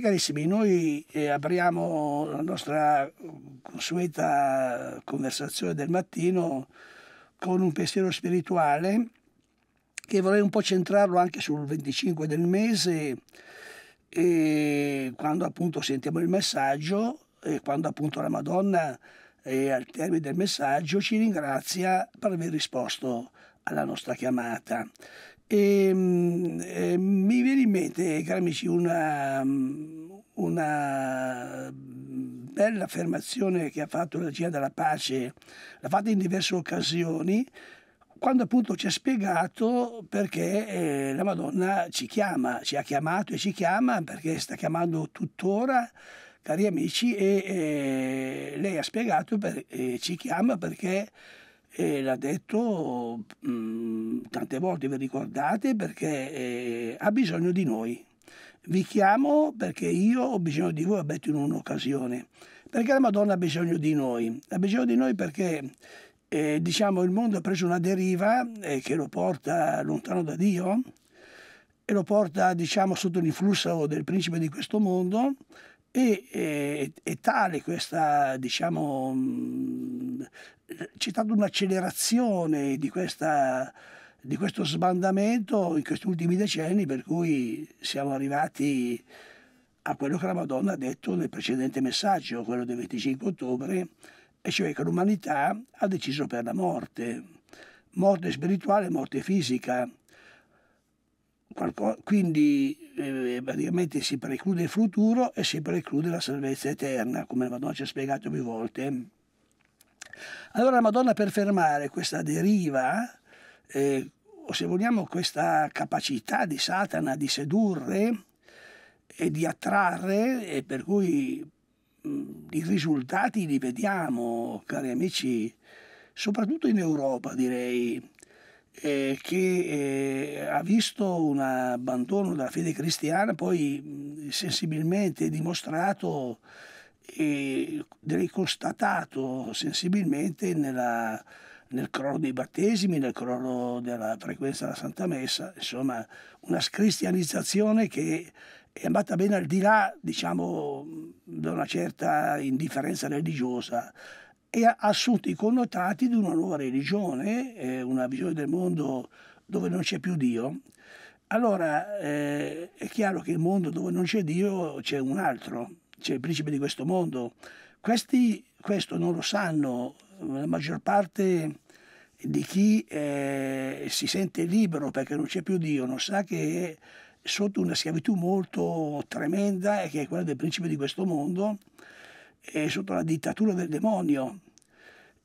Bene carissimi, noi eh, apriamo la nostra consueta mm, conversazione del mattino con un pensiero spirituale che vorrei un po' centrarlo anche sul 25 del mese, quando appunto sentiamo il messaggio e quando appunto la Madonna al termine del messaggio ci ringrazia per aver risposto alla nostra chiamata. E, ehm, e, eh, mi viene in mente, cari amici, una, mm, una mm, bella affermazione che ha fatto la Gia della Pace, l'ha fatta in diverse occasioni, quando appunto ci ha spiegato perché eh, la Madonna ci chiama, ci ha chiamato e ci chiama perché sta chiamando tuttora, cari amici, e eh, lei ha spiegato per, eh, ci chiama perché eh, l'ha detto mh, mm, tante volte, vi ricordate, perché ha bisogno di noi vi chiamo perché io ho bisogno di voi, ho detto in un'occasione, perché la Madonna ha bisogno di noi, ha bisogno di noi perché eh, diciamo, il mondo ha preso una deriva eh, che lo porta lontano da Dio e lo porta diciamo, sotto l'influsso del principe di questo mondo e eh, è tale questa, diciamo, c'è stata un'accelerazione di questa di questo sbandamento in questi ultimi decenni per cui siamo arrivati a quello che la Madonna ha detto nel precedente messaggio, quello del 25 ottobre, e cioè che l'umanità ha deciso per la morte, morte spirituale, e morte fisica. Qualco, quindi eh, praticamente si preclude il futuro e si preclude la salvezza eterna, come la Madonna ci ha spiegato più volte. Allora la Madonna per fermare questa deriva eh, o se vogliamo questa capacità di Satana di sedurre e di attrarre e per cui mh, i risultati li vediamo, cari amici, soprattutto in Europa direi, eh, che eh, ha visto un abbandono della fede cristiana poi mh, sensibilmente dimostrato e direi constatato sensibilmente nella nel crollo dei battesimi, nel crollo della frequenza della Santa Messa, insomma una scristianizzazione che è andata ben al di là, diciamo, da una certa indifferenza religiosa e ha assunto i connotati di una nuova religione, eh, una visione del mondo dove non c'è più Dio. Allora eh, è chiaro che il mondo dove non c'è Dio c'è un altro, c'è il principe di questo mondo. Questi questo non lo sanno la maggior parte di chi eh, si sente libero perché non c'è più Dio non sa che è sotto una schiavitù molto tremenda e che è quella del principe di questo mondo, è eh, sotto la dittatura del demonio,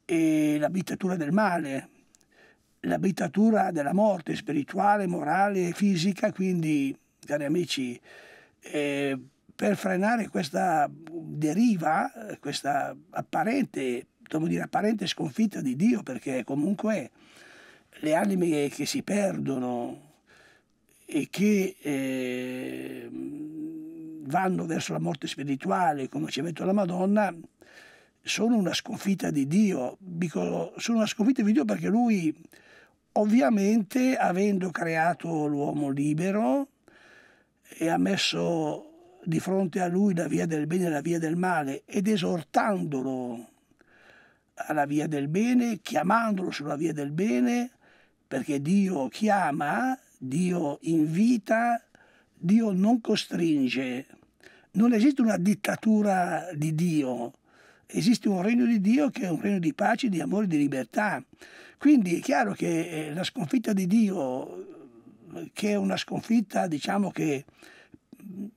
e la dittatura del male, la dittatura della morte spirituale, morale e fisica, quindi cari amici, eh, per frenare questa deriva, questa apparente devo dire, apparente sconfitta di Dio, perché comunque le anime che si perdono e che eh, vanno verso la morte spirituale, come ci ha detto la Madonna, sono una sconfitta di Dio. Dico, sono una sconfitta di Dio perché lui, ovviamente, avendo creato l'uomo libero e ha messo di fronte a lui la via del bene e la via del male ed esortandolo alla via del bene, chiamandolo sulla via del bene, perché Dio chiama, Dio invita, Dio non costringe. Non esiste una dittatura di Dio, esiste un regno di Dio che è un regno di pace, di amore, di libertà. Quindi è chiaro che eh, la sconfitta di Dio, che è una sconfitta diciamo che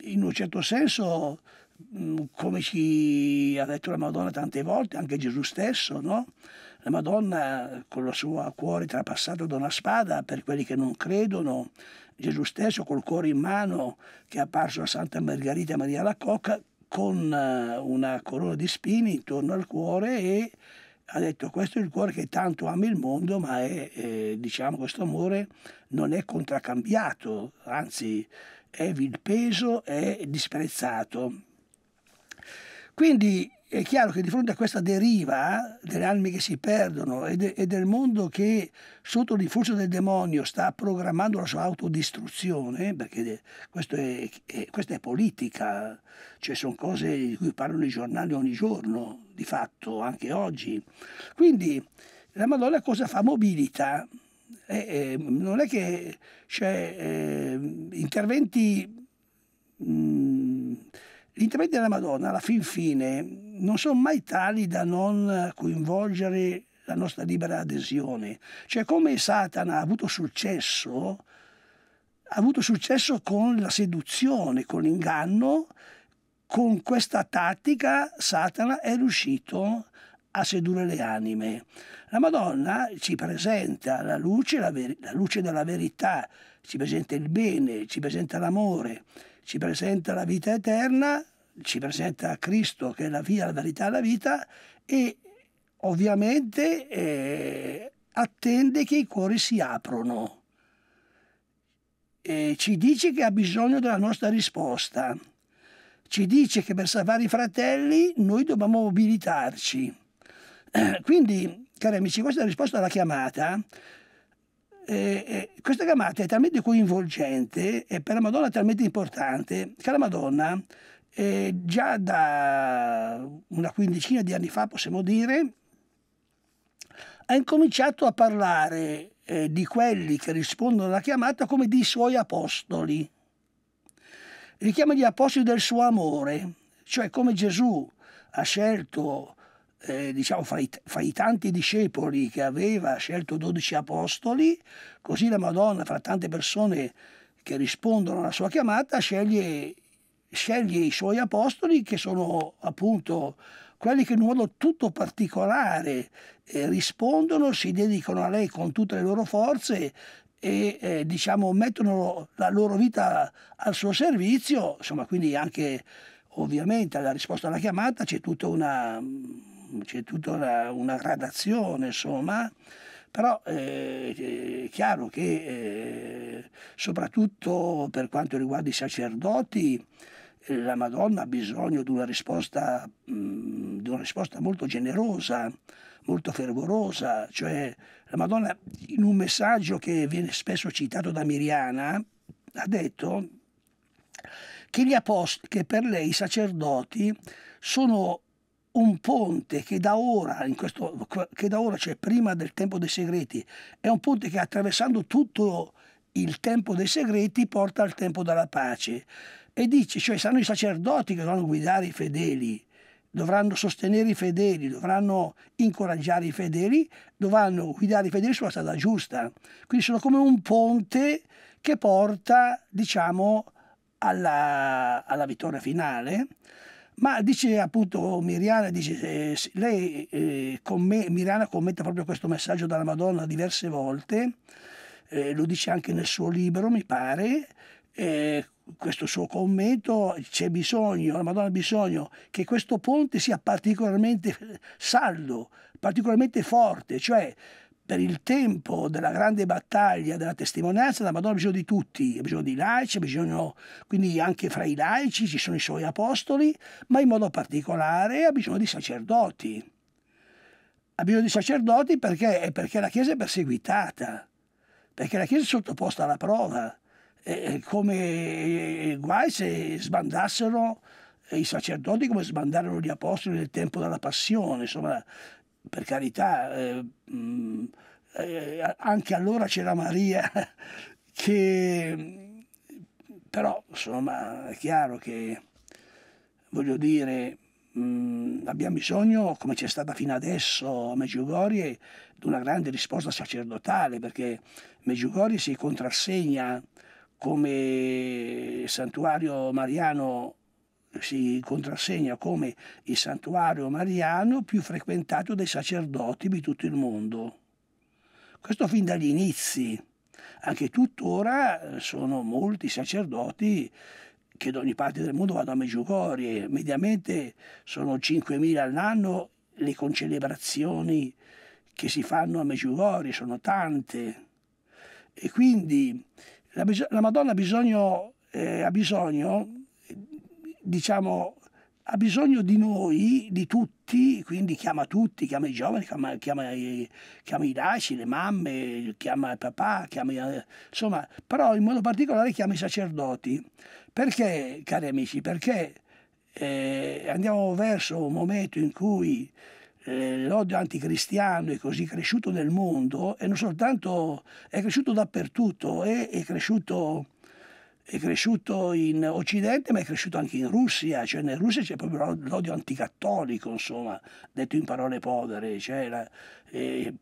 in un certo senso Mm, come ci ha detto la Madonna tante volte, anche Gesù stesso, no? La Madonna con il suo cuore trapassato da una spada per quelli che non credono, Gesù stesso col cuore in mano che è apparso a Santa Margherita Maria la Coca con eh, una corona di spini intorno al cuore e ha detto questo è il cuore che tanto ama il mondo, ma è, eh, diciamo, questo amore non è contraccambiato, anzi è vilpeso, e disprezzato. Quindi è chiaro che di fronte a questa deriva delle anime che si perdono e, de, e del mondo che sotto l'influsso del demonio sta programmando la sua autodistruzione, perché questo è, è, questa è politica, cioè sono cose di cui parlano i giornali ogni giorno, di fatto anche oggi. Quindi la Madonna cosa fa? Mobilita. Eh, eh, non è che c'è cioè, eh, interventi... Mh, mm, gli interventi della Madonna, alla fin fine, non sono mai tali da non coinvolgere la nostra libera adesione. Cioè, come Satana ha avuto successo, ha avuto successo con la seduzione, con l'inganno, con questa tattica Satana è riuscito a sedurre le anime. La Madonna ci presenta la luce, la, la luce della verità, ci presenta il bene, ci presenta l'amore ci presenta la vita eterna, ci presenta Cristo che è la via, la verità e la vita e ovviamente eh, attende che i cuori si aprono. E ci dice che ha bisogno della nostra risposta. Ci dice che per salvare i fratelli noi dobbiamo mobilitarci. Quindi, cari amici, questa è la risposta alla chiamata eh, eh, questa chiamata è talmente coinvolgente e eh, per la Madonna talmente importante che la Madonna eh, già da una quindicina di anni fa, possiamo dire, ha incominciato a parlare eh, di quelli che rispondono alla chiamata come di suoi apostoli. Li chiama gli apostoli del suo amore, cioè come Gesù ha scelto eh, diciamo, fra i, fra i, tanti discepoli che aveva scelto 12 apostoli, così la Madonna, fra tante persone che rispondono alla sua chiamata, sceglie, sceglie i suoi apostoli che sono appunto quelli che in un modo tutto particolare eh, rispondono, si dedicano a lei con tutte le loro forze e eh, diciamo mettono la loro vita al suo servizio, insomma quindi anche ovviamente alla risposta alla chiamata c'è tutta una c'è tutta una, una gradazione, insomma, però eh, è chiaro che eh, soprattutto per quanto riguarda i sacerdoti eh, la Madonna ha bisogno di una, risposta, mh, di una risposta molto generosa, molto fervorosa, cioè la Madonna in un messaggio che viene spesso citato da Miriana ha detto che, che per lei i sacerdoti sono un ponte che da ora, questo, che da ora cioè prima del tempo dei segreti, è un ponte che attraversando tutto il tempo dei segreti porta al tempo della pace. E dice, cioè saranno i sacerdoti che dovranno guidare i fedeli, dovranno sostenere i fedeli, dovranno incoraggiare i fedeli, dovranno guidare i fedeli sulla strada giusta. Quindi sono come un ponte che porta, diciamo, alla, alla vittoria finale. Ma dice appunto Miriana, dice, eh, lei, eh, me, Miriana commenta proprio questo messaggio dalla Madonna diverse volte, eh, lo dice anche nel suo libro, mi pare, eh, questo suo commento, c'è bisogno, la Madonna ha bisogno che questo ponte sia particolarmente saldo, particolarmente forte, cioè per il tempo della grande battaglia, della testimonianza, la Madonna ha bisogno di tutti, ha bisogno di laici, bisogno, quindi anche fra i laici ci sono i suoi apostoli, ma in modo particolare ha bisogno di sacerdoti. Ha bisogno di sacerdoti perché, perché la Chiesa è perseguitata, perché la Chiesa è sottoposta alla prova, eh, come guai se sbandassero i sacerdoti come sbandarono gli apostoli nel tempo della passione, insomma per carità, eh, mm, eh, anche allora c'era Maria che però insomma è chiaro che voglio dire mh, mm, abbiamo bisogno come c'è stata fino adesso a Meggiugorie di una grande risposta sacerdotale perché Meggiugorie si contrassegna come santuario mariano si contrassegna come il santuario mariano più frequentato dai sacerdoti di tutto il mondo. Questo fin dagli inizi. Anche tuttora eh, sono molti sacerdoti che da ogni parte del mondo vanno a Meggiugorie. Mediamente sono 5.000 all'anno le concelebrazioni che si fanno a Meggiugorie, sono tante. E quindi la, la Madonna ha bisogno, eh, ha bisogno diciamo, ha bisogno di noi, di tutti, quindi chiama tutti, chiama i giovani, chiama, chiama, i, chiama i laici, le mamme, chiama il papà, chiama, eh, insomma, però in modo particolare chiama i sacerdoti. Perché, cari amici, perché eh, andiamo verso un momento in cui eh, l'odio anticristiano è così cresciuto nel mondo e non soltanto è cresciuto dappertutto, è, è cresciuto è cresciuto in Occidente ma è cresciuto anche in Russia, cioè in Russia c'è proprio l'odio anticattolico, insomma, detto in parole povere, cioè la, eh,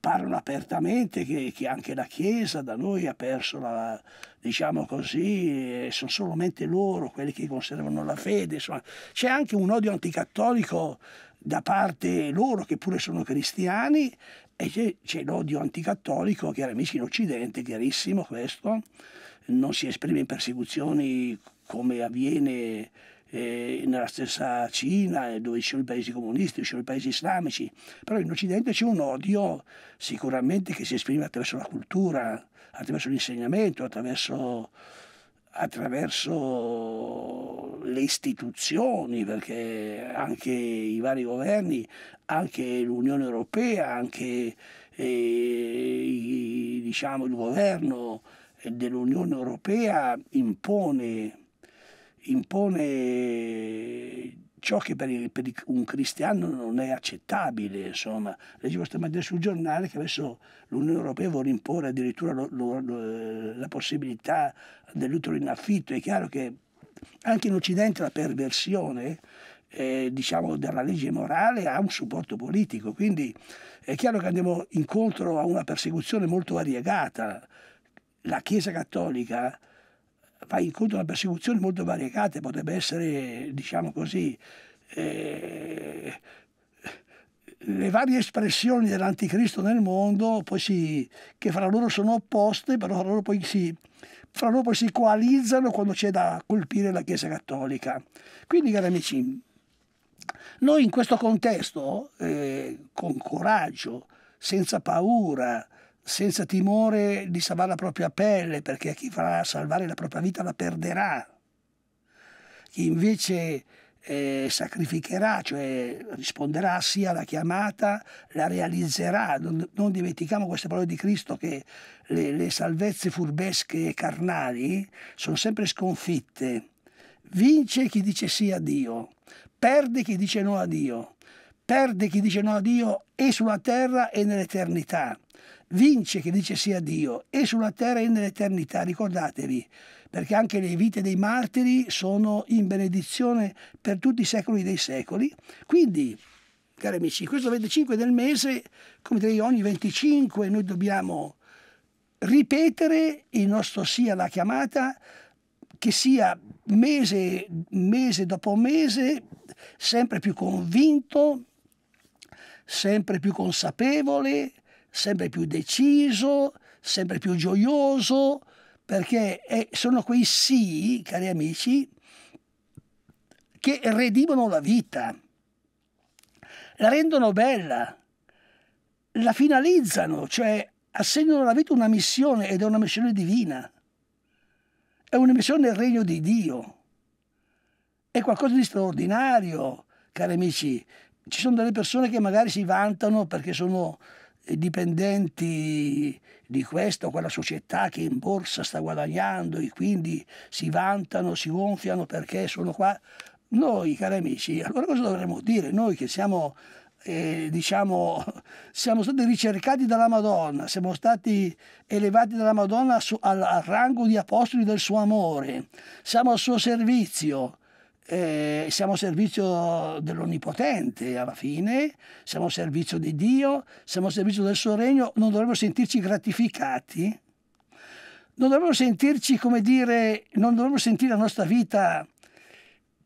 parlano apertamente che, che, anche la Chiesa da noi ha perso la, diciamo così, sono solamente loro quelli che conservano la fede, insomma, c'è anche un odio anticattolico da parte loro che pure sono cristiani e c'è l'odio anticattolico che era invece in Occidente, chiarissimo questo, non si esprime in persecuzioni come avviene eh, nella stessa Cina, eh, dove ci sono i paesi comunisti, ci sono i paesi islamici, però in Occidente c'è un odio sicuramente che si esprime attraverso la cultura, attraverso l'insegnamento, attraverso, attraverso le istituzioni, perché anche i vari governi, anche l'Unione Europea, anche eh, i, diciamo, il governo, dell'Unione Europea impone, impone ciò che per, il, per, un cristiano non è accettabile. Insomma. Leggevo stamattina sul giornale che adesso l'Unione Europea vuole imporre addirittura lo, lo, lo, la possibilità dell'utero in affitto. È chiaro che anche in Occidente la perversione eh, diciamo, della legge morale ha un supporto politico, quindi è chiaro che andiamo incontro a una persecuzione molto variegata la Chiesa cattolica va incontro a una persecuzione molto variegata, potrebbe essere, diciamo così, eh, le varie espressioni dell'anticristo nel mondo, si, che fra loro sono opposte, però fra loro poi si, fra loro poi si coalizzano quando c'è da colpire la Chiesa cattolica. Quindi, cari amici, noi in questo contesto, eh, con coraggio, senza paura, senza timore di salvare la propria pelle, perché chi farà salvare la propria vita la perderà. Chi invece eh, sacrificherà, cioè risponderà sia alla chiamata, la realizzerà. Non, non dimentichiamo queste parole di Cristo che le, le salvezze furbesche e carnali sono sempre sconfitte. Vince chi dice sì a Dio, perde chi dice no a Dio, perde chi dice no a Dio e sulla terra e nell'eternità vince che dice sia Dio e sulla terra e nell'eternità, ricordatevi, perché anche le vite dei martiri sono in benedizione per tutti i secoli dei secoli. Quindi, cari amici, questo 25 del mese, come direi ogni 25, noi dobbiamo ripetere il nostro sia la chiamata, che sia mese, mese dopo mese, sempre più convinto, sempre più consapevole, sempre più deciso, sempre più gioioso, perché è, sono quei sì, cari amici, che redimono la vita, la rendono bella, la finalizzano, cioè assegnano alla vita una missione ed è una missione divina, è una missione del regno di Dio, è qualcosa di straordinario, cari amici. Ci sono delle persone che magari si vantano perché sono dipendenti di questa o quella società che in borsa sta guadagnando e quindi si vantano, si gonfiano perché sono qua. Noi, cari amici, allora cosa dovremmo dire? Noi che siamo, eh, diciamo, siamo stati ricercati dalla Madonna, siamo stati elevati dalla Madonna al, al rango di apostoli del suo amore, siamo al suo servizio eh, siamo a servizio dell'Onnipotente alla fine, siamo a servizio di Dio, siamo a servizio del suo regno, non dovremmo sentirci gratificati, non dovremmo sentirci, come dire, non dovremmo sentire la nostra vita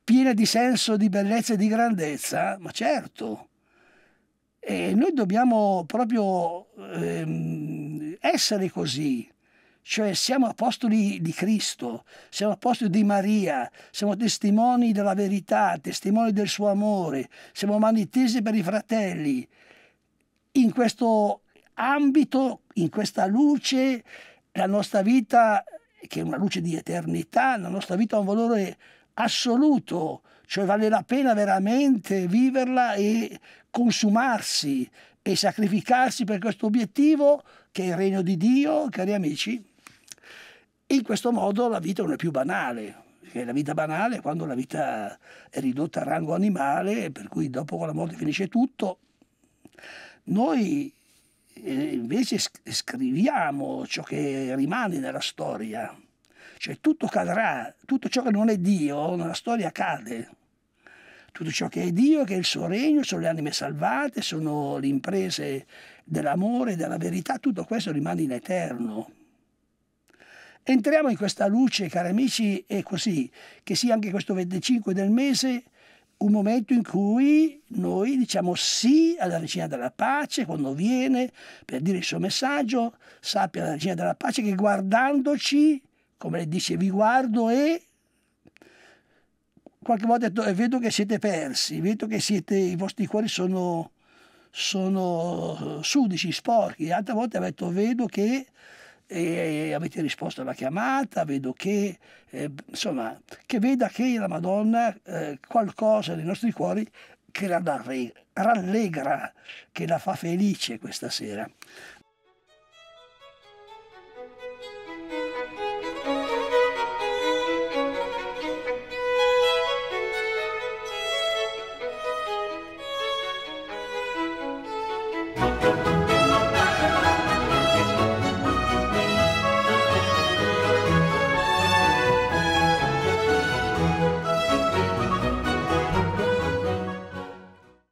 piena di senso, di bellezza e di grandezza, ma certo. E noi dobbiamo proprio ehm, essere così, cioè siamo apostoli di Cristo, siamo apostoli di Maria, siamo testimoni della verità, testimoni del suo amore, siamo mani tese per i fratelli. In questo ambito, in questa luce, la nostra vita, che è una luce di eternità, la nostra vita ha un valore assoluto, cioè vale la pena veramente viverla e consumarsi e sacrificarsi per questo obiettivo che è il regno di Dio, cari amici. In questo modo la vita non è più banale, che la vita banale è quando la vita è ridotta a rango animale, per cui dopo la morte finisce tutto. Noi eh, invece scriviamo ciò che rimane nella storia, cioè tutto cadrà, tutto ciò che non è Dio nella storia cade. Tutto ciò che è Dio, che è il suo regno, sono le anime salvate, sono le imprese dell'amore, della verità, tutto questo rimane in eterno Entriamo in questa luce, cari amici, e così, che sia anche questo 25 del mese un momento in cui noi diciamo sì alla regina della pace quando viene per dire il suo messaggio, sappia la regina della pace che guardandoci, come le dice, vi guardo e qualche volta detto, eh, vedo che siete persi, vedo che siete, i vostri cuori sono, sono eh, sudici, sporchi, altre volte ha detto vedo che e avete risposto alla chiamata, vedo che, eh, insomma, che veda che la Madonna eh, qualcosa nei nostri cuori che la rallegra, che la fa felice questa sera.